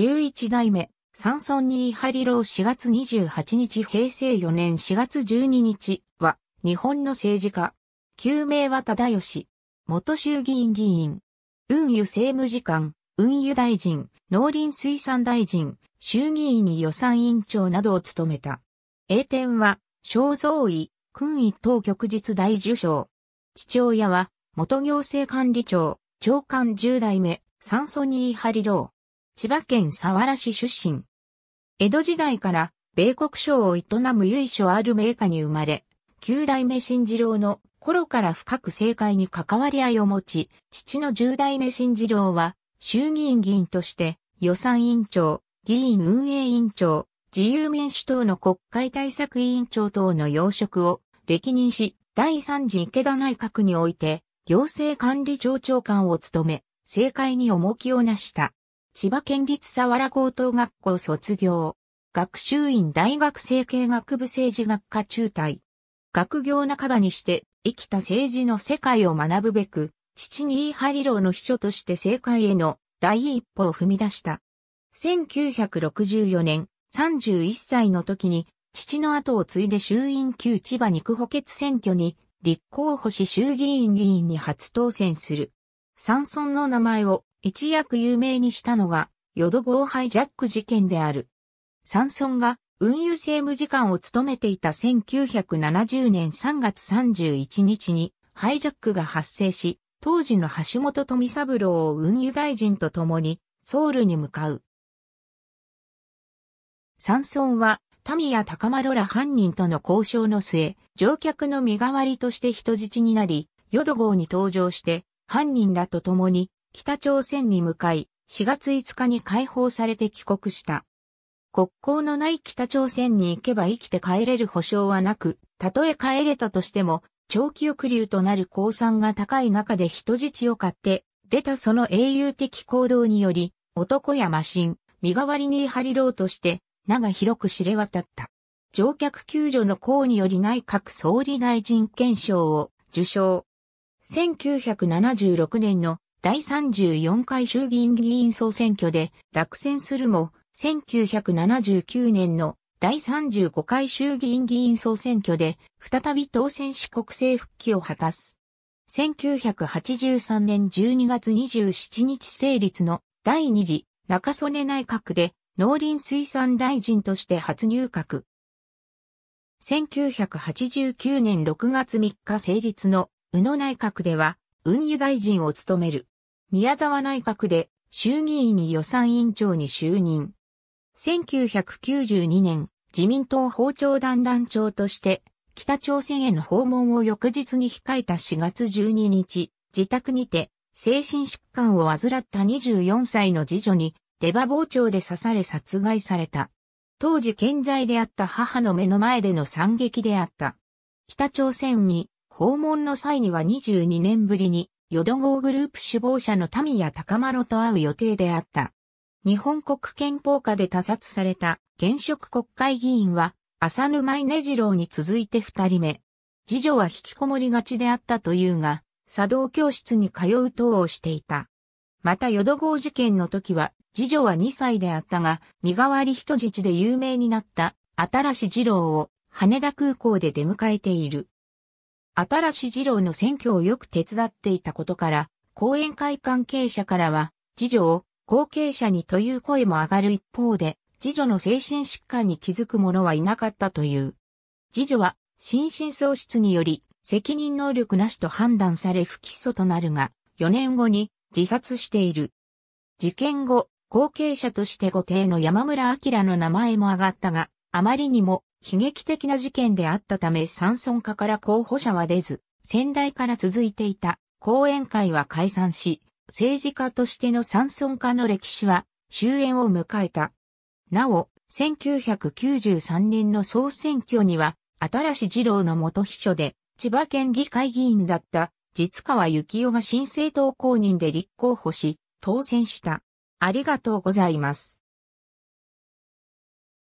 11代目、サンソン・ニーハリロー4月28日平成4年4月12日は、日本の政治家。旧名は忠義。元衆議院議員。運輸政務次官、運輸大臣、農林水産大臣、衆議院予算委員長などを務めた。栄典は、肖像位、君位等局実大受賞。父親は、元行政管理庁、長官10代目、サンソニー・ハリロー。千葉県佐原市出身。江戸時代から米国商を営む由緒ある名家に生まれ、九代目新次郎の頃から深く政界に関わり合いを持ち、父の十代目新次郎は衆議院議員として予算委員長、議員運営委員長、自由民主党の国会対策委員長等の要職を歴任し、第三次池田内閣において行政管理庁長官を務め、政界に重きをなした。千葉県立佐原高等学校卒業。学習院大学政経学部政治学科中退。学業半ばにして生きた政治の世界を学ぶべく、父にイーハリローの秘書として政界への第一歩を踏み出した。1964年、31歳の時に、父の後を継いで衆院旧千葉肉補欠選挙に立候補し衆議院議員に初当選する。山村の名前を一躍有名にしたのが、ヨド号ハイジャック事件である。サンソンが運輸政務次官を務めていた1970年3月31日にハイジャックが発生し、当時の橋本富三郎を運輸大臣と共にソウルに向かう。サンソンは、民や高丸ら犯人との交渉の末、乗客の身代わりとして人質になり、ヨド号に登場して、犯人らと共に北朝鮮に向かい、4月5日に解放されて帰国した。国交のない北朝鮮に行けば生きて帰れる保証はなく、たとえ帰れたとしても、長期抑留となる降参が高い中で人質を買って、出たその英雄的行動により、男やマシン、身代わりに張りろうとして、名が広く知れ渡った。乗客救助の功により内閣総理大臣憲章を受賞。1976年の第34回衆議院議員総選挙で落選するも、1979年の第35回衆議院議員総選挙で再び当選し国政復帰を果たす。1983年12月27日成立の第2次中曽根内閣で農林水産大臣として初入閣。1989年6月3日成立の宇野内閣では運輸大臣を務める。宮沢内閣で衆議院に予算委員長に就任。1992年、自民党法庁団団長として、北朝鮮への訪問を翌日に控えた4月12日、自宅にて、精神疾患を患った24歳の次女に、出馬包丁で刺され殺害された。当時健在であった母の目の前での惨劇であった。北朝鮮に訪問の際には22年ぶりにヨド号グループ首謀者の民谷高丸と会う予定であった。日本国憲法下で他殺された現職国会議員は浅沼稲次郎に続いて二人目。次女は引きこもりがちであったというが、茶道教室に通う等をしていた。またヨド号事件の時は、次女は2歳であったが、身代わり人質で有名になった新し次郎を羽田空港で出迎えている。新し次郎の選挙をよく手伝っていたことから、後援会関係者からは、次女を後継者にという声も上がる一方で、次女の精神疾患に気づく者はいなかったという。次女は、心神喪失により、責任能力なしと判断され不起訴となるが、4年後に自殺している。事件後、後継者として後廷の山村明の名前も上がったが、あまりにも悲劇的な事件であったため山村家から候補者は出ず、先代から続いていた後援会は解散し、政治家としての山村家の歴史は終焉を迎えた。なお、1993年の総選挙には、新し二郎の元秘書で、千葉県議会議員だった、実川幸雄が新政党公認で立候補し、当選した。ありがとうございます。